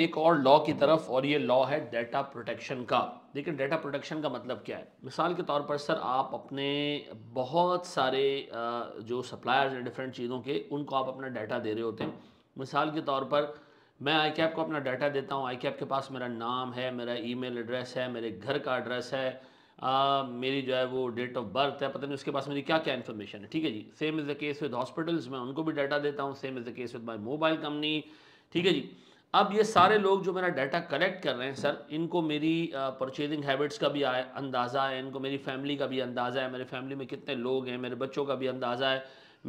एक और लॉ की तरफ और ये लॉ है डेटा प्रोटेक्शन का देखिए डेटा प्रोटेक्शन का मतलब क्या है मिसाल के तौर पर सर आप अपने बहुत सारे जो सप्लायर्स हैं डिफरेंट चीज़ों के उनको आप अपना डाटा दे रहे होते हैं मिसाल के तौर पर मैं आई कैप को अपना डाटा देता हूँ आई कैप के पास मेरा नाम है मेरा ई एड्रेस है मेरे घर का एड्रेस है आ, मेरी जो है वो डेट ऑफ बर्थ है पता नहीं उसके पास मेरी क्या क्या इन्फॉर्मेशन है ठीक है जी same is the case with hospitals मैं उनको भी डाटा देता हूँ same is the case with my mobile company ठीक है जी अब ये सारे लोग जो मेरा डाटा कलेक्ट कर रहे हैं सर इनको मेरी परचेजिंग हैबिट्स का भी अंदाज़ा है इनको मेरी फैमिली का भी अंदाज़ा है मेरे फैमिली में कितने लोग हैं मेरे बच्चों का भी अंदाज़ा है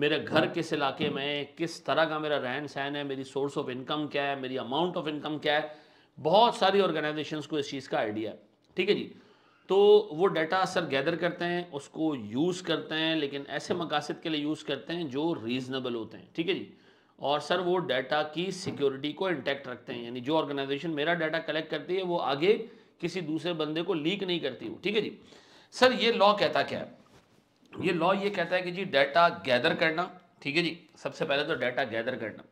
मेरे घर किस इलाके में किस तरह का मेरा रहन सहन है मेरी सोर्स ऑफ इनकम क्या है मेरी अमाउंट ऑफ इनकम क्या है बहुत सारी ऑर्गेनाइजेशन को इस चीज़ का आइडिया है ठीक है जी तो वो डाटा सर गैदर करते हैं उसको यूज़ करते हैं लेकिन ऐसे मकासद के लिए यूज़ करते हैं जो रीज़नेबल होते हैं ठीक है जी और सर वो डाटा की सिक्योरिटी को इंटैक्ट रखते हैं यानी जो ऑर्गेनाइजेशन मेरा डाटा कलेक्ट करती है वो आगे किसी दूसरे बंदे को लीक नहीं करती हूँ ठीक है जी सर ये लॉ कहता क्या है ये लॉ ये कहता है कि जी डाटा गैदर करना ठीक है जी सबसे पहले तो डाटा गैदर करना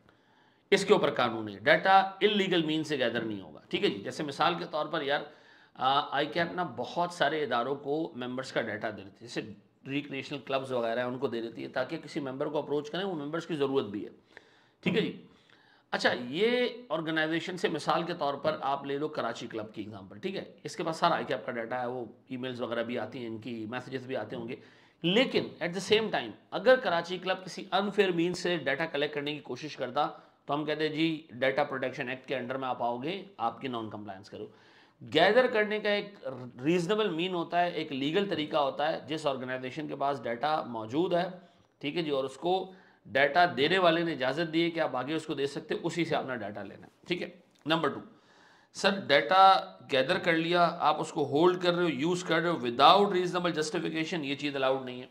इसके ऊपर कानून है डाटा इलीगल मीन से गैदर नहीं होगा ठीक है जी जैसे मिसाल के तौर पर यार आई कैप ना बहुत सारे इदारों को मेंबर्स का डाटा दे देती है जैसे रिक्रिएशनल क्लब्स वगैरह उनको दे देती है ताकि किसी मेंबर को अप्रोच करें वो मेंबर्स की ज़रूरत भी है ठीक है जी अच्छा ये ऑर्गेनाइजेशन से मिसाल के तौर पर आप ले लो कराची क्लब की एग्जाम्पल ठीक है इसके पास सारा आई का डाटा है वो ईमेल्स वगैरह भी आती हैं इनकी मैसेजेस भी आते होंगे लेकिन एट द सेम टाइम अगर कराची क्लब किसी अनफेयर मीन से डाटा कलेक्ट करने की कोशिश करता तो हम कहते हैं जी डाटा प्रोटेक्शन एक्ट के अंडर में आप आओगे आपकी नॉन कंप्लायंस करो गैदर करने का एक रीजनेबल मीन होता है एक लीगल तरीका होता है जिस ऑर्गेनाइजेशन के पास डाटा मौजूद है ठीक है जी और उसको डाटा देने वाले ने इजाज़त दी है कि आप आगे उसको दे सकते उसी से अपना डाटा लेना है ठीक है number two sir data gather कर लिया आप उसको होल्ड कर रहे हो यूज़ कर रहे हो विदाउट रीजनेबल जस्टिफिकेशन ये चीज़ अलाउड नहीं है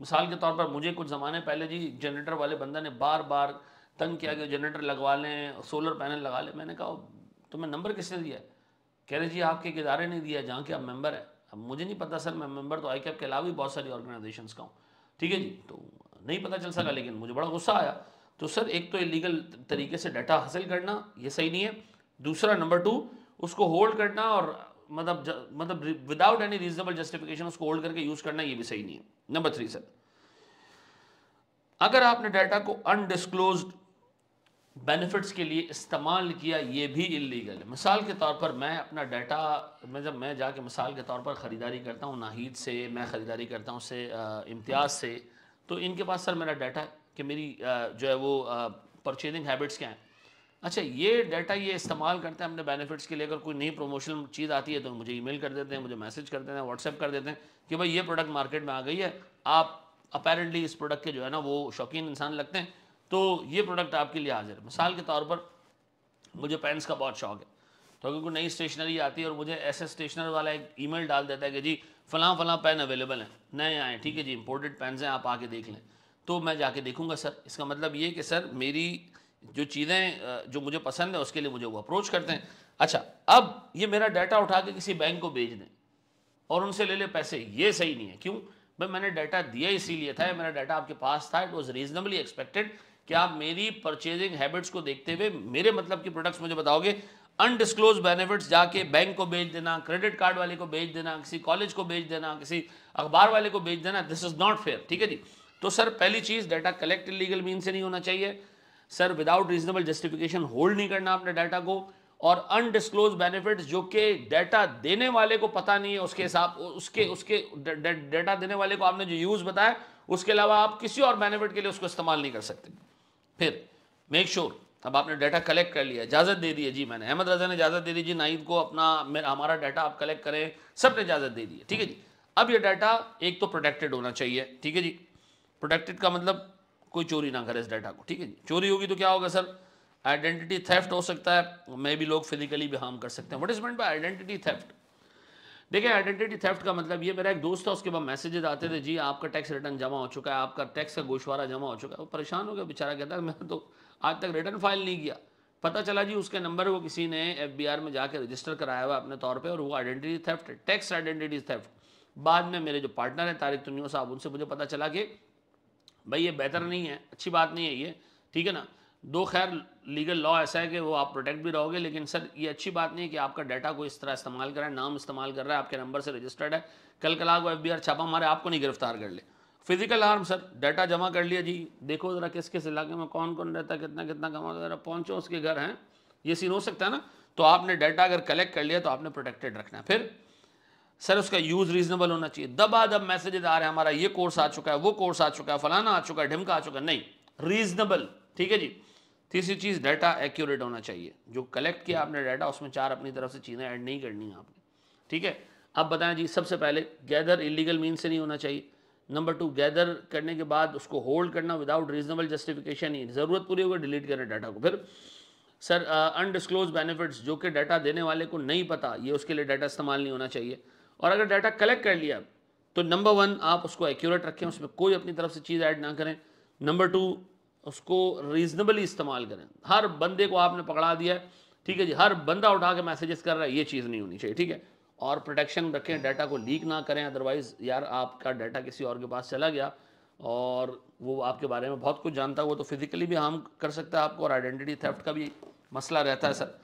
मिसाल के तौर पर मुझे कुछ ज़माने पहले जी जनरेटर वाले बंदा ने बार बार तंग किया कि जनरेटर लगवा लें सोलर पैनल लगा लें मैंने कहा तुम्हें तो नंबर किसने दिया है कह रहे जी आपके एक इदारे ने दिया जहाँ के आप मेम्बर है अब मुझे नहीं पता सर मैं मेम्बर तो आई के अलावा भी बहुत सारी ऑर्गेनाइजेशन का हूँ ठीक है जी तो नहीं पता चल सका लेकिन मुझे बड़ा गुस्सा आया तो सर एक तो इलीगल तरीके से डाटा हासिल करना ये सही नहीं है दूसरा नंबर टू उसको होल्ड करना और मतलब मतलब विदाउट एनी रीजनेबल जस्टिफिकेशन उसको होल्ड करके यूज़ करना ये भी सही नहीं है नंबर थ्री सर अगर आपने डाटा को अनडिस्क्लोज बेनिफिट्स के लिए इस्तेमाल किया ये भी इलीगल है मिसाल के तौर पर मैं अपना डाटा मैं जब मैं जाके मिसाल के तौर पर ख़रीदारी करता हूँ नाहिद से मैं ख़रीदारी करता हूँ उससे इम्तियाज़ से तो इनके पास सर मेरा डाटा है कि मेरी जो है वो परचेजिंग हैबिट्स क्या हैं अच्छा ये डाटा ये इस्तेमाल करते हैं अपने बेनिफिट्स के लिए अगर कोई नई प्रमोशनल चीज़ आती है तो मुझे ईमेल कर देते हैं मुझे मैसेज कर देते हैं व्हाट्सएप कर देते हैं कि भाई ये प्रोडक्ट मार्केट में आ गई है आप अपेरेंटली इस प्रोडक्ट के जो है ना वो शौकीन इंसान लगते हैं तो ये प्रोडक्ट आपके लिए हाजिर है मिसाल के तौर पर मुझे पेंस का बहुत शौक है तो अगर कोई नई स्टेशनरी आती है और मुझे ऐसे स्टेशनर वाला एक ईमेल डाल देता है कि जी फलां फलां पेन अवेलेबल हैं नए आए ठीक है जी इम्पोर्टेड पेन हैं आप आके देख लें तो मैं जाके देखूंगा सर इसका मतलब ये कि सर मेरी जो चीज़ें जो मुझे पसंद है उसके लिए मुझे वो अप्रोच करते हैं अच्छा अब ये मेरा डाटा उठा के किसी बैंक को भेज दें और उनसे ले ले पैसे ये सही नहीं है क्यों भाई मैंने डाटा दिया इसीलिए था मेरा डाटा आपके पास था इट वॉज रीजनेबली एक्सपेक्टेड कि आप मेरी परचेजिंग हैबिट्स को देखते हुए मेरे मतलब की प्रोडक्ट्स मुझे बताओगे अनडिस्क्लोज बेनिफिट्स जाके बैंक को बेच देना क्रेडिट कार्ड वाले को बेच देना किसी कॉलेज को बेच देना किसी अखबार वाले को बेच देना दिस इज़ नॉट फेयर ठीक है जी तो सर पहली चीज़ डाटा कलेक्ट लीगल मीन से नहीं होना चाहिए sir without reasonable justification hold नहीं करना आपने डाटा को और अनडिस्क्लोज बेनिफिट्स जो कि डाटा देने वाले को पता नहीं है उसके हिसाब उसके उसके डाटा देने वाले को आपने जो यूज़ बताया उसके अलावा आप किसी और बेनिफिट के लिए उसको इस्तेमाल नहीं कर सकते फिर मेक श्योर sure, अब आपने डाटा कलेक्ट कर लिया इजाज़त दे दी है जी मैंने अहमद रजा ने इजाज़त दे दी जी नाइद को अपना मेरा हमारा डाटा आप कलेक्ट करें सब ने इजाज़त दे दी है ठीक है जी अब ये डाटा एक तो प्रोटेक्टेड होना चाहिए ठीक है जी प्रोटेक्टेड का मतलब कोई चोरी ना करे इस डाटा को ठीक है जी चोरी होगी तो क्या होगा सर आइडेंटिटी थेफ्ट हो सकता है मे भी लोग फिजिकली भी हार्म कर सकते हैं what is meant by identity theft देखिए आइडेंटिटी थेफ्ट का मतलब ये मेरा एक दोस्त था उसके बाद मैसेजेज आते थे जी आपका टैक्स रिटर्न जमा हो चुका है आपका टैक्स का गोशवारा जमा हो चुका है वो परेशान हो गया बेचारा कहता है मैं तो आज तक रिटर्न फाइल नहीं किया पता चला जी उसके नंबर को किसी ने एफ में जाकर रजिस्टर कराया हुआ अपने तौर पर और वो identity theft tax identity theft बाद में मेरे जो पार्टनर हैं तारिक तुनियो साहब उनसे मुझे पता चला कि भाई ये बेहतर नहीं है अच्छी बात नहीं है ये ठीक है ना दो खैर लीगल लॉ ऐसा है कि वो आप प्रोटेक्ट भी रहोगे लेकिन सर ये अच्छी बात नहीं है कि आपका डाटा कोई इस तरह इस्तेमाल कर रहा है नाम इस्तेमाल कर रहा है आपके नंबर से रजिस्टर्ड है कल कल आगे एफ बी आर छापा मारे आपको नहीं गिरफ्तार कर ले फिजिकल आर्म सर डाटा जमा कर लिया जी देखो ज़रा किस किस इलाके में कौन कौन रहता है कितना कितना कमा ज़रा पहुँचो उसके घर हैं ये सीन हो सकता है ना तो आपने डाटा अगर कलेक्ट कर लिया तो आपने प्रोटेक्टेड रखना है फिर सर उसका यूज़ रीजनेबल होना चाहिए दबा दब मैसेजेज आ रहे हैं हमारा ये कोर्स आ चुका है वो कोर्स आ चुका है फलाना आ चुका है ढिमका आ चुका है नहीं रीजनेबल ठीक है जी तीसरी चीज़ डाटा एक्यूरेट होना चाहिए जो कलेक्ट किया आपने डाटा उसमें चार अपनी तरफ से चीज़ें ऐड नहीं करनी है आपने ठीक है अब बताएं जी सबसे पहले गैदर इलीगल मीन से नहीं होना चाहिए नंबर टू गैदर करने के बाद उसको होल्ड करना विदाउट रीजनेबल जस्टिफिकेशन ही ज़रूरत पूरी होगी डिलीट करें डाटा को फिर सर अनडिस्क्लोज बेनिफिट्स जो कि डाटा देने वाले को नहीं पता ये उसके लिए डाटा इस्तेमाल नहीं होना चाहिए और अगर डाटा कलेक्ट कर लिया तो नंबर वन आप उसको एक्यूरेट रखें उसमें कोई अपनी तरफ से चीज़ ऐड ना करें नंबर टू उसको रीजनेबली इस्तेमाल करें हर बंदे को आपने पकड़ा दिया है ठीक है जी हर बंदा उठा के मैसेजेस कर रहा है ये चीज़ नहीं होनी चाहिए ठीक है और प्रोटेक्शन रखें डाटा को लीक ना करें अदरवाइज़ यार आपका डाटा किसी और के पास चला गया और वो आपके बारे में बहुत कुछ जानता हुआ तो फिज़िकली भी हार्म कर सकता है आपको और आइडेंटिटी थेफ्ट का भी मसला रहता है सर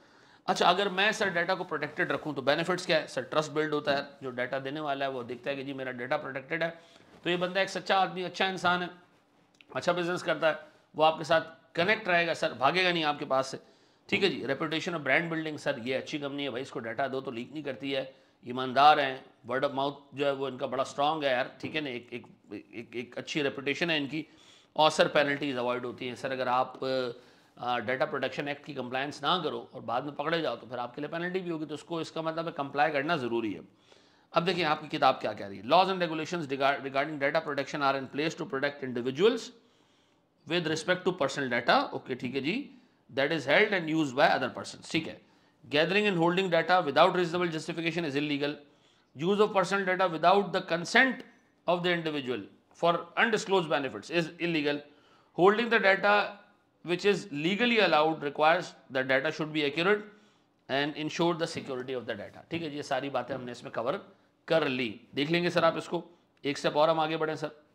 अच्छा अगर मैं सर डाटा को प्रोटेक्टेड रखूँ तो बेनिफिट्स क्या है सर ट्रस्ट बिल्ड होता है जो डाटा देने वाला है वो दिखता है कि जी मेरा डाटा प्रोटेक्टेड है तो ये बंदा एक सच्चा आदमी अच्छा इंसान है अच्छा बिजनेस करता है वो आपके साथ कनेक्ट रहेगा सर भागेगा नहीं आपके पास से ठीक है जी रेपुटेशन और ब्रांड बिल्डिंग सर ये अच्छी कंपनी है भाई इसको डाटा दो तो लीक नहीं करती है ईमानदार हैं वर्ड ऑफ माउथ जो है वो इनका बड़ा स्ट्रांग है यार ठीक है ना एक एक, एक एक अच्छी रेपुटेशन है इनकी और सर पेनल्टीज अवॉइड होती हैं सर अगर आप डाटा प्रोटेक्शन एक्ट की कंप्लायंस ना करो और बाद में पकड़े जाओ तो फिर आपके लिए पेनल्टी भी होगी तो उसको इसका मतलब कंप्लाई करना ज़रूरी है अब देखिए आपकी किताब क्या कह रही है laws and regulation regarding data protection are in place to protect individuals with respect to personal data okay ठीक है जी that is held and use by other person ठीक है gathering and holding data without reasonable justification is illegal use of personal data without the consent of the individual for undisclosed benefit is illegal holding the data which is legally allowed requires the data should be accurate and ensure the security of the data ठीक है जी ये सारी बातें हमने इसमें cover कर ली देख लेंगे सर आप इसको एक स्टेप और हम आगे बढ़ें सर